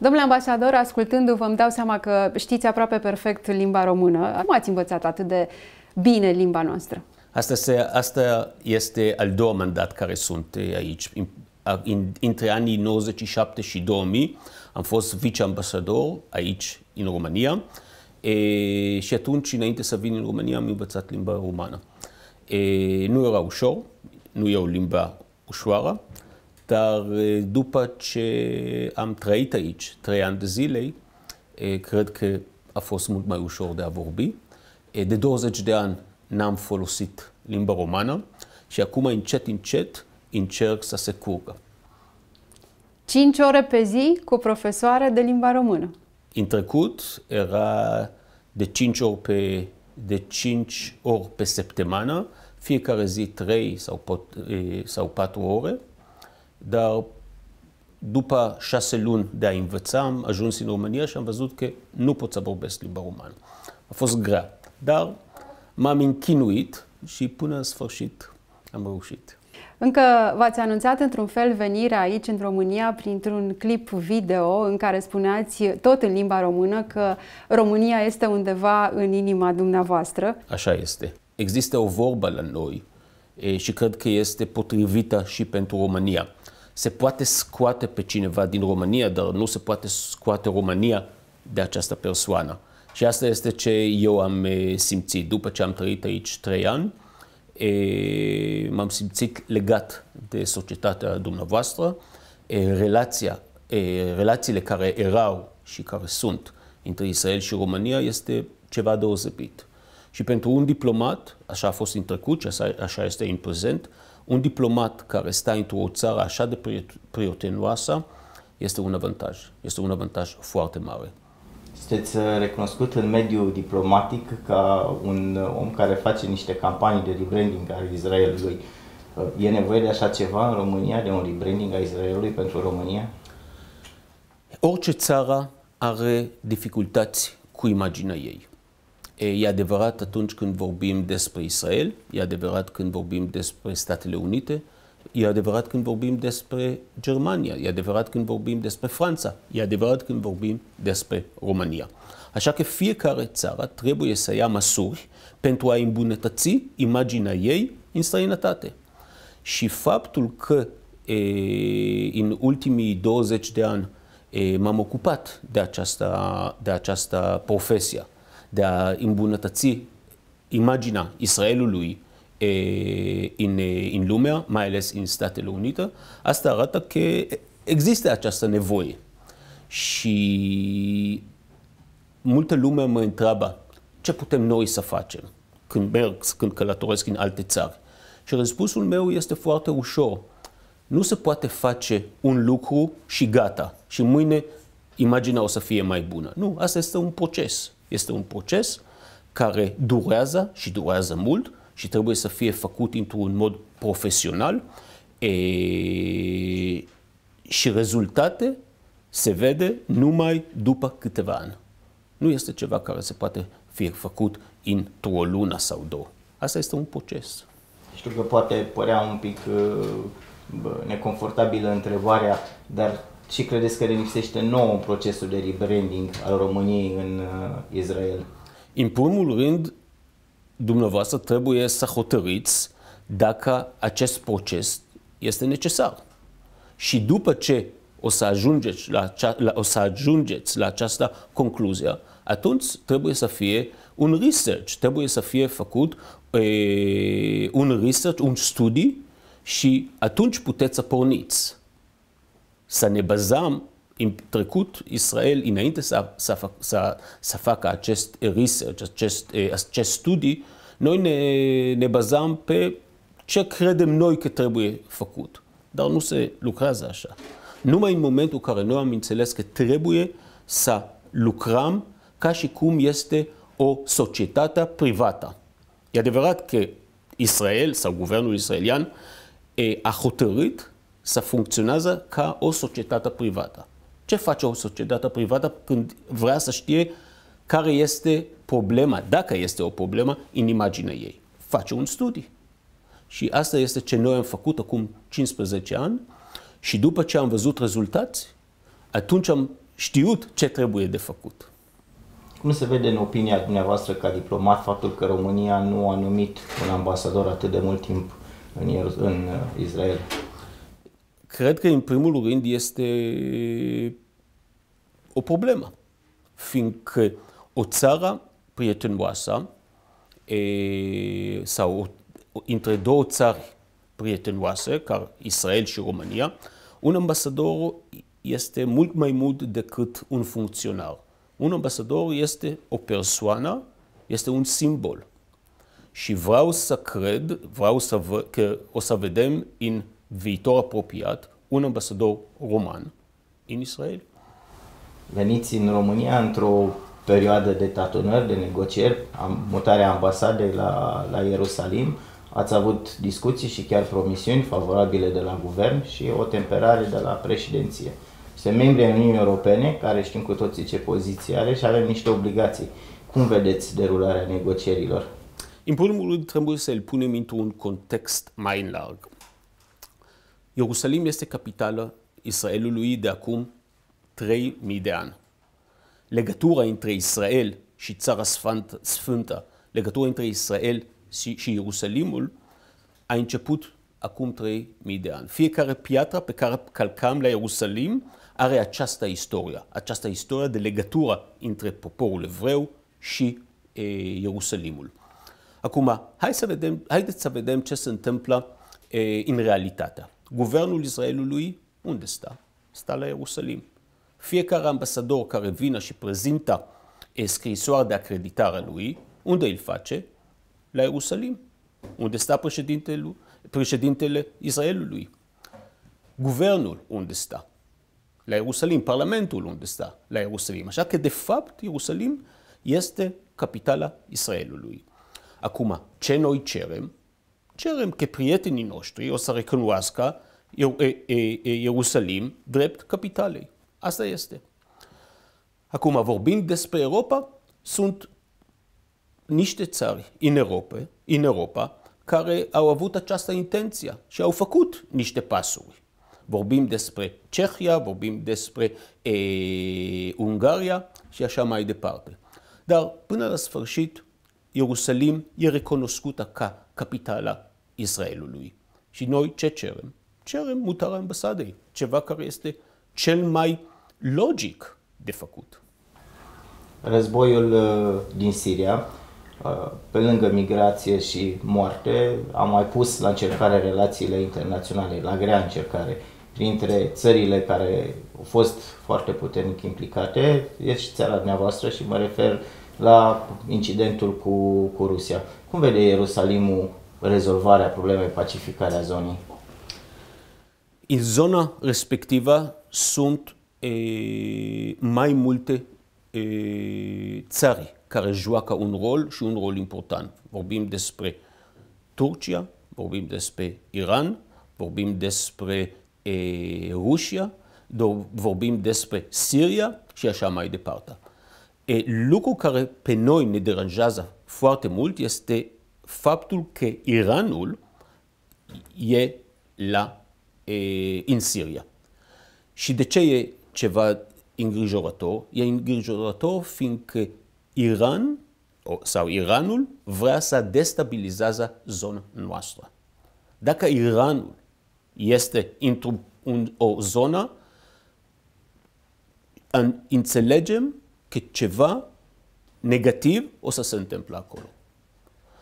Domnule ambasador, ascultându-vă, îmi dau seama că știți aproape perfect limba română. Cum ați învățat atât de bine limba noastră? Asta, se, asta este al doua mandat care sunt aici. Între anii 97 și 2000 am fost viceambasador aici, în România, e, și atunci, înainte să vin în România, am învățat limba română. E, nu era ușor, nu e o limba ușoară, dar după ce am trăit aici trei ani de zile, cred că a fost mult mai ușor de a vorbi. De 20 de ani n-am folosit limba romană și acum încet, încet încerc să se curgă. 5 ore pe zi cu profesoară de limba română. În trecut era de 5 ori pe, de 5 ori pe săptămână, fiecare zi 3 sau, pot, sau 4 ore dar după șase luni de a învăța, am ajuns în România și am văzut că nu pot să vorbesc limba romană. A fost grea, dar m-am închinuit și până în sfârșit am reușit. Încă v-ați anunțat într-un fel venirea aici în România printr-un clip video în care spuneați tot în limba română că România este undeva în inima dumneavoastră. Așa este. Există o vorbă la noi și cred că este potrivită și pentru România. Se poate scoate pe cineva din România, dar nu se poate scoate România de această persoană. Și asta este ce eu am simțit. După ce am trăit aici trei ani, m-am simțit legat de societatea dumneavoastră. Relația, relațiile care erau și care sunt între Israel și România este ceva deosebit. Și pentru un diplomat, așa a fost în trecut și așa este în prezent, un diplomat care stă într-o țară așa de prietenoasă este un avantaj. Este un avantaj foarte mare. Sunteți uh, recunoscut în mediul diplomatic ca un uh, om care face niște campanii de rebranding al Israelului. Uh, e nevoie de așa ceva în România, de un rebranding al Israelului pentru România? Orice țară are dificultăți cu imaginea ei. E adevărat atunci când vorbim despre Israel, e adevărat când vorbim despre Statele Unite, e adevărat când vorbim despre Germania, e adevărat când vorbim despre Franța, e adevărat când vorbim despre România. Așa că fiecare țară trebuie să ia măsuri pentru a îmbunătăți imaginea ei în străinătate. Și faptul că e, în ultimii 20 de ani m-am ocupat de această, de această profesie, de a îmbunătăți imaginea Israelului eh, în, eh, în lumea, mai ales în Statele Unite, asta arată că există această nevoie. Și multă lume mă întreabă ce putem noi să facem când merg, când călătoresc în alte țări. Și răspunsul meu este foarte ușor. Nu se poate face un lucru și gata. Și mâine imaginea o să fie mai bună. Nu, asta este un proces. Este un proces care durează și durează mult și trebuie să fie făcut într-un mod profesional e, și rezultate se vede numai după câteva ani. Nu este ceva care se poate fi făcut într-o lună sau două. Asta este un proces. Știu că poate părea un pic uh, neconfortabilă întrebarea, dar și credeți că le lipsește nouă în procesul de rebranding al României în uh, Israel? În primul rând, dumneavoastră trebuie să hotărâți dacă acest proces este necesar. Și după ce o să ajungeți la, acea, la, o să ajungeți la această concluzie, atunci trebuie să fie un research, trebuie să fie făcut e, un research, un studiu și atunci puteți să porniți bazăm în trecut, Israel, înainte să, să, să, să facă acest research, acest, eh, acest studii, noi ne, ne bazăm pe ce credem noi că trebuie făcut. Dar nu se lucrează așa. Numai în momentul în care noi am înțeles că trebuie să lucrăm ca și cum este o societate privată. E adevărat că Israel sau guvernul israelian eh, a hotărât să funcționează ca o societate privată. Ce face o societate privată când vrea să știe care este problema, dacă este o problemă, în imaginea ei? Face un studiu. Și asta este ce noi am făcut acum 15 ani și după ce am văzut rezultați, atunci am știut ce trebuie de făcut. Cum se vede în opinia dumneavoastră ca diplomat faptul că România nu a numit un ambasador atât de mult timp în, în uh, Israel? Cred că, în primul rând, este o problemă, fiindcă o țară prietenoasă e, sau între două țări prietenoase, ca Israel și România, un ambasador este mult mai mult decât un funcționar. Un ambasador este o persoană, este un simbol. Și vreau să cred, vreau să vă, că o să vedem în viitor apropiat, un ambasador roman în Israel. Veniți în România într-o perioadă de tatonări, de negocieri, am, mutarea ambasadei la, la Ierusalim, ați avut discuții și chiar promisiuni favorabile de la guvern și o temperare de la președinție. Suntem membri ai Uniunii Europene, care știm cu toții ce poziție are și avem niște obligații. Cum vedeți derularea negocierilor? În primul rând, trebuie să îl punem într-un context mai larg. Ierusalim este capitală Israelului de acum 3000 de ani. Legătura între Israel și Țara Sfântă, legătura între Israel și Ierusalimul, a început acum 3000 de ani. Fiecare piatră pe care calcam la Ierusalim are această istorie, această istorie de legătură între poporul evreu și e, Ierusalimul. Acum, hai să vedem, haideți să vedem ce se întâmplă e, în realitate. Guvernul Israelului unde stă? Stă la Ierusalim. Fiecare ambasador care vine și prezintă scrisoare de acreditare a lui, unde îl face? La Ierusalim, unde stă președintele, președintele Israelului. Guvernul unde stă? La Ierusalim. Parlamentul unde stă? La Ierusalim. Așa că, de fapt, Ierusalim este capitala Israelului. Acum, ce noi cerem? cerem că prietenii noștri o să recunoască Ierusalim drept capitalei. Asta este. Acum, vorbind despre Europa, sunt niște țări în Europa, în Europa care au avut această intenție și au făcut niște pasuri. Vorbim despre Cehia, vorbim despre e, Ungaria și așa mai departe. Dar până la sfârșit, Ierusalim e recunoscută ca capitala Israelului. Și noi ce cerem? Cerem mutarea în ceva care este cel mai logic de făcut. Războiul uh, din Siria, uh, pe lângă migrație și moarte, a mai pus la încercare relațiile internaționale, la grea încercare. Printre țările care au fost foarte puternic implicate, e și țara dumneavoastră și mă refer la incidentul cu, cu Rusia. Cum vede Ierusalimul rezolvarea problemei, pacificarea zonei. În zona respectivă sunt e, mai multe e, țări care joacă un rol și un rol important. Vorbim despre Turcia, vorbim despre Iran, vorbim despre e, Rusia, vorbim despre Siria și așa mai departe. E, lucru care pe noi ne deranjează foarte mult este faptul că Iranul e la, e, în Siria. Și de ce e ceva îngrijorător? E îngrijorător fiindcă Iran sau Iranul vrea să destabilizează zona noastră. Dacă Iranul este într-o un, o zonă, înțelegem că ceva negativ o să se întâmple acolo.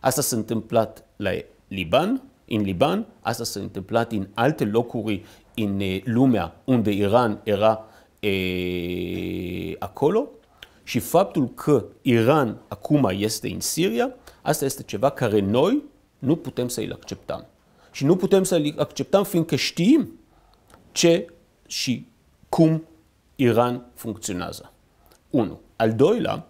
Asta s-a întâmplat la Liban, în Liban, asta s-a întâmplat în alte locuri în eh, lumea unde Iran era e, eh, acolo și faptul că Iran acum este în Siria, asta este ceva care noi nu putem să îl acceptăm. Și nu putem să l acceptăm fiindcă știm ce și cum Iran funcționează. Unu. Al doilea,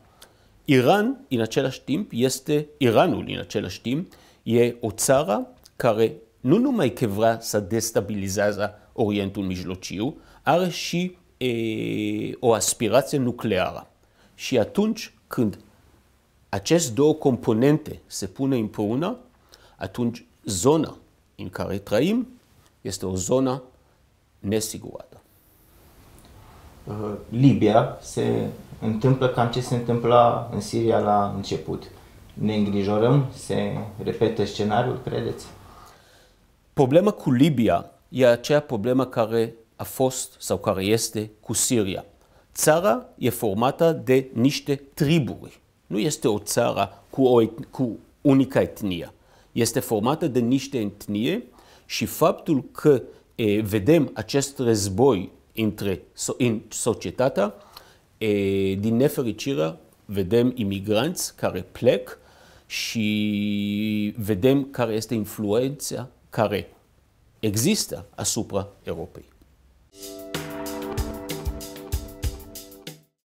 Iran, în același timp, este, Iranul în același timp, e o țară care nu numai că vrea să destabilizează Orientul Mijlociu, are și e, o aspirație nucleară. Și atunci când aceste două componente se pune împreună, atunci zona în care trăim este o zonă nesigurată. Libia se întâmplă cam ce se întâmpla în Siria la început. Ne îngrijorăm? Se repetă scenariul, credeți? Problema cu Libia e aceea problemă care a fost sau care este cu Siria. Țara e formată de niște triburi. Nu este o țară cu, o etnie, cu unica etnie. Este formată de niște etnie și faptul că e, vedem acest război între so, în societatea Eh, din nefericire, vedem imigranți care plec și vedem care este influența care există asupra Europei.